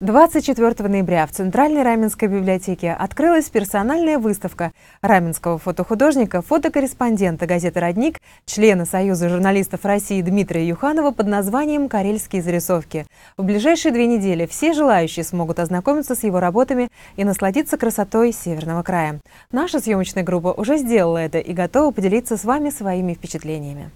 24 ноября в Центральной Раменской библиотеке открылась персональная выставка раменского фотохудожника, фотокорреспондента газеты «Родник», члена Союза журналистов России Дмитрия Юханова под названием «Карельские зарисовки». В ближайшие две недели все желающие смогут ознакомиться с его работами и насладиться красотой Северного края. Наша съемочная группа уже сделала это и готова поделиться с вами своими впечатлениями.